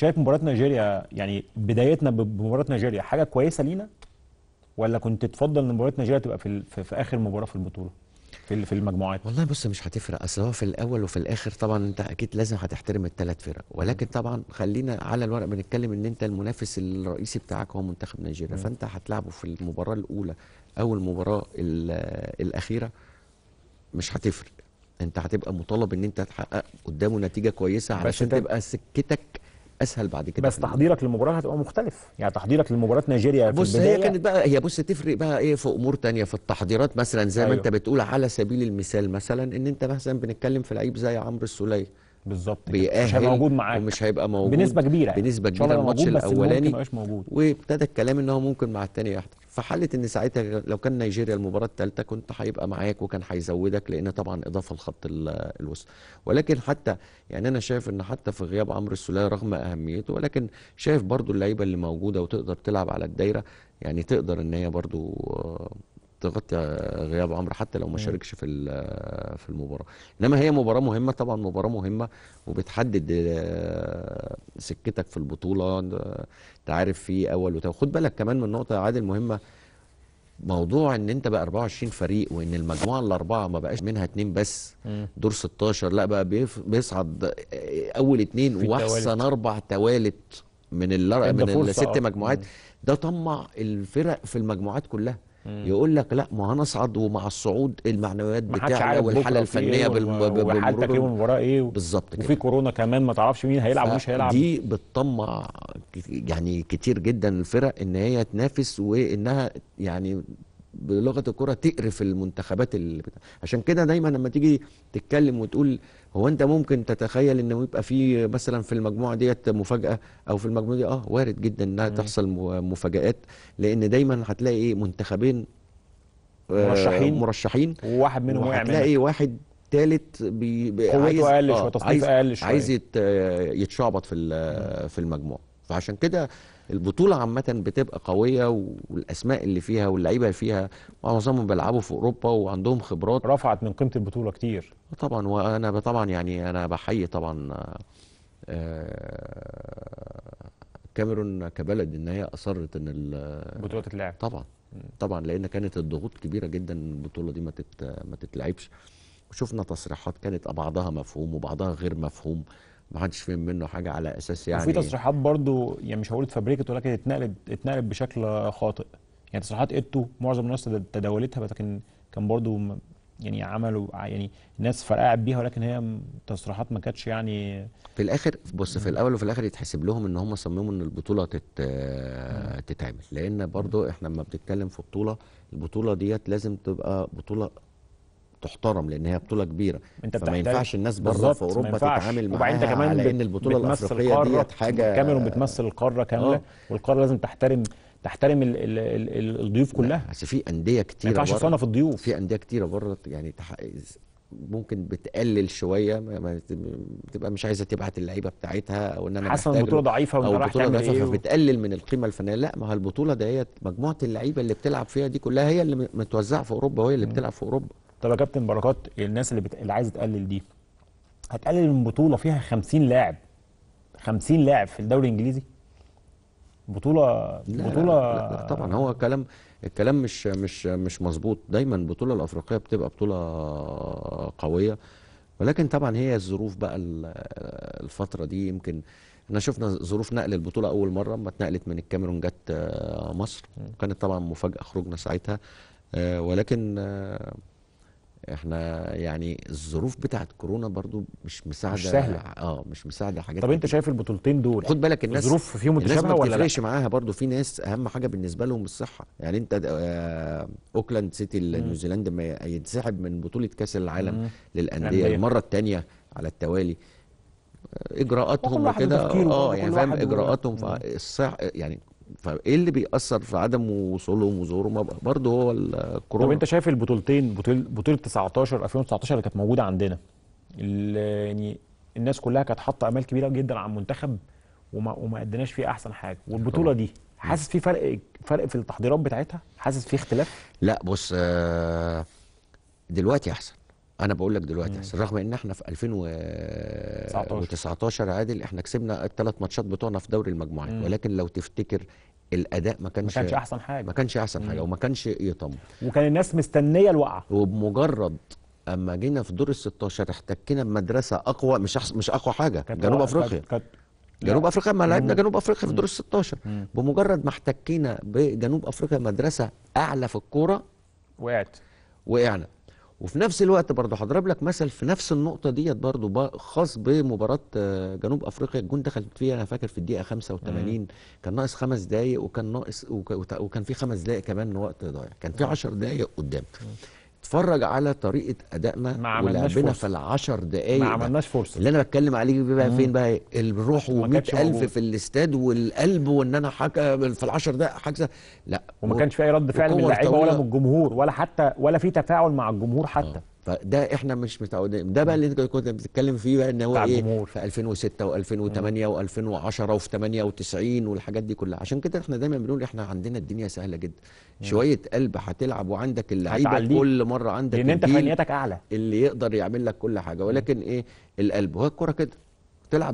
شايف مباراه نيجيريا يعني بدايتنا بمباراه نيجيريا حاجه كويسه لينا ولا كنت تفضل ان مباراه نيجيريا تبقى في, في, في اخر مباراه في البطوله في في المجموعات والله بص مش هتفرق اصل هو في الاول وفي الاخر طبعا انت اكيد لازم هتحترم الثلاث فرق ولكن طبعا خلينا على الورق بنتكلم ان انت المنافس الرئيسي بتاعك هو منتخب نيجيريا فانت هتلعبه في المباراه الاولى او المباراه الاخيره مش هتفرق انت هتبقى مطالب ان انت تحقق قدامه نتيجه كويسه علشان تبقى سكتك اسهل بعد كده بس تحضيرك للمباراه هتبقى مختلف يعني تحضيرك لمباراه نيجيريا بص في البدايه هي كانت بقى هي بص تفرق بقى ايه في امور ثانيه في التحضيرات مثلا زي أيوه. ما انت أيوه. بتقول على سبيل المثال مثلا ان انت مثلا بنتكلم في لعيب زي عمرو السوليه بالظبط مش هيبقى موجود معاك ومش هيبقى موجود بنسبه كبيره يعني. بنسبه كبيره الماتش الاولاني وابتدى الكلام ان هو ممكن مع الثاني يحضر فحالت ان ساعتها لو كان نيجيريا المباراه الثالثه كنت هيبقى معاك وكان هيزودك لان طبعا اضافه لخط الوسط ولكن حتى يعني انا شايف ان حتى في غياب عمرو السلالة رغم اهميته ولكن شايف برضو اللعيبه اللي موجوده وتقدر تلعب على الدايره يعني تقدر ان هي برضو آه، تغطي غياب عمرو حتى لو ما شاركش في في المباراه انما هي مباراه مهمه طبعا مباراه مهمه وبتحدد آه، سكتك في البطوله انت عارف في اول وتاني خد بالك كمان من نقطه عادل مهمه موضوع ان انت بقى 24 فريق وان المجموعه الاربعه ما بقاش منها اتنين بس دور 16 لا بقى بيصعد آه، اول اتنين واحسن اربع توالت من من الست مجموعات آه. ده طمع الفرق في المجموعات كلها يقول لك لا ما هنصعد ومع الصعود المعنويات بتاعنا والحاله الفنيه وحالتك يوم المباراه ايه, إيه بالظبط كده وفي كورونا كمان ما تعرفش مين هيلعب ومش هيلعب دي بتطمع يعني كتير جدا الفرق ان هي تنافس وانها يعني بلغه الكره تقرف المنتخبات اللي بتا... عشان كده دايما لما تيجي تتكلم وتقول هو انت ممكن تتخيل انه يبقى في مثلا في المجموعه ديت مفاجاه او في المجموعه دي اه وارد جدا انها تحصل مفاجات لان دايما هتلاقي ايه منتخبين آه، مرشحين مرشحين وواحد منهم وقع هتلاقي واحد ثالث بي... بي... عايز اقل شويه آه، تصنيف اقل شويه عايز يتشعبط في في المجموعه فعشان كده البطوله عامه بتبقى قويه والاسماء اللي فيها واللعيبه اللي فيها معظمهم بيلعبوا في اوروبا وعندهم خبرات رفعت من قيمه البطوله كتير طبعا وانا طبعا يعني انا بحيي طبعا آه، كاميرون كبلد ان هي اصرت ان البطوله تتلعب طبعا طبعا لان كانت الضغوط كبيره جدا البطوله دي ما تت ما تتلعبش وشفنا تصريحات كانت بعضها مفهوم وبعضها غير مفهوم ما حدش فهم منه حاجه على اساس يعني وفي تصريحات برضو يعني مش هقول اتفبركت ولكن اتنقلت اتنقلت بشكل خاطئ يعني تصريحات ايتو معظم الناس تداولتها لكن كان برضو يعني عملوا يعني ناس فرقعت بيها ولكن هي تصريحات ما كانتش يعني في الاخر بص في الاول وفي الاخر يتحسب لهم ان هم صمموا ان البطوله تت... تتعمل لان برضو احنا لما بنتكلم في بطوله البطوله ديت لازم تبقى بطوله تحترم لان هي بطوله كبيره انت فما ينفعش الناس بره في اوروبا تتعامل معاها انت كمان على ان البطوله الافريقيه ديت حاجه كاميرون بتمثل القاره كامله آه. والقاره لازم تحترم تحترم الـ الـ الـ الضيوف كلها بس في انديه كتيره ما ينفعش تصنف الضيوف في انديه كتيره بره يعني تح... ممكن بتقلل شويه بتبقى مش عايزه تبعت اللعيبه بتاعتها او ان انا حاسه البطوله ضعيفه وان راح تعمل ايه فبتقلل من القيمه الفنيه لا ما هي البطوله ديت مجموعه اللعيبه اللي بتلعب فيها دي كلها هي اللي متوزعه في اوروبا وهي اللي بتلعب في اوروبا طب يا كابتن بركات الناس اللي, بت... اللي عايزه تقلل دي هتقلل من بطوله فيها 50 لاعب 50 لاعب في الدوري الانجليزي بطوله لا بطوله لا لا, لا, لا طبعا هو كلام الكلام مش مش مش مظبوط دايما البطوله الافريقيه بتبقى بطوله قويه ولكن طبعا هي الظروف بقى الفتره دي يمكن احنا شفنا ظروف نقل البطوله اول مره ما اتنقلت من الكاميرون جت آه، مصر وكانت طبعا مفاجاه خروجنا ساعتها آه، ولكن آه، احنا يعني الظروف بتاعت كورونا برضو مش مساعده مش سهله اه مش مساعده حاجات طب انت شايف البطولتين دول خد بالك الناس الظروف فيهم متشابهه ولا الناس ما معاها برضو في ناس اهم حاجه بالنسبه لهم الصحه يعني انت آه، اوكلاند سيتي نيوزيلندا لما ينسحب من بطوله كاس العالم مم. للانديه المره الثانيه على التوالي اجراءاتهم وكده اه يعني فاهم اجراءاتهم فالصح يعني فايه اللي بيأثر في عدم وصولهم وظهورهم برضه هو الكورونا طب انت شايف البطولتين بطوله 19 2019 اللي كانت موجوده عندنا يعني الناس كلها كانت حاطه امال كبيره جدا على المنتخب وما وما اديناش فيه احسن حاجه والبطوله دي حاسس في فرق فرق في التحضيرات بتاعتها حاسس في اختلاف لا بص آه، دلوقتي احسن انا بقول لك دلوقتي احسن رغم ان احنا في 2019 عادل احنا كسبنا الثلاث ماتشات بتوعنا في دوري المجموعات ولكن لو تفتكر الاداء ما كانش ما كانش احسن حاجه ما كانش احسن حاجه وما كانش يطم وكان الناس مستنيه الوقعه وبمجرد اما جينا في دور ال 16 احتكينا بمدرسه اقوى مش أحس مش اقوى حاجه جنوب افريقيا كانت جنوب افريقيا ما لعبنا جنوب افريقيا في دور ال 16 بمجرد ما احتكينا بجنوب افريقيا مدرسه اعلى في الكوره وقعت وقعنا وفي نفس الوقت برضه هضرب لك مثل في نفس النقطه ديت برضه خاص بمباراه آه، جنوب افريقيا الجون دخل فيها انا فاكر في الدقيقه 85 كان ناقص خمس دقائق وكان ناقص وكان في خمس دقائق كمان وقت ضايع كان في 10 اه. دقائق قدام اتفرج على طريقه ادائنا ولعبنا في العشر دقايق ما عملناش فرصه اللي انا بتكلم عليه بقى فين بقى الروح و الف في الاستاد والقلب وان انا حكى في العشر دقايق حاجه لا وما كانش في اي رد فعل من اللعيبه ولا من الجمهور ولا حتى ولا في تفاعل مع الجمهور حتى آه. فده احنا مش متعودين ده بقى اللي انت كنت بتتكلم فيه بقى ان هو ايه جمهور. في 2006 و2008 و2010 وفي 98 والحاجات دي كلها عشان كده احنا دايما بنقول احنا عندنا الدنيا سهله جدا مم. شويه قلب هتلعب وعندك اللعيبه كل مره عندك لان انت فنياتك اعلى اللي يقدر يعمل لك كل حاجه ولكن مم. ايه القلب وهي الكوره كده تلعب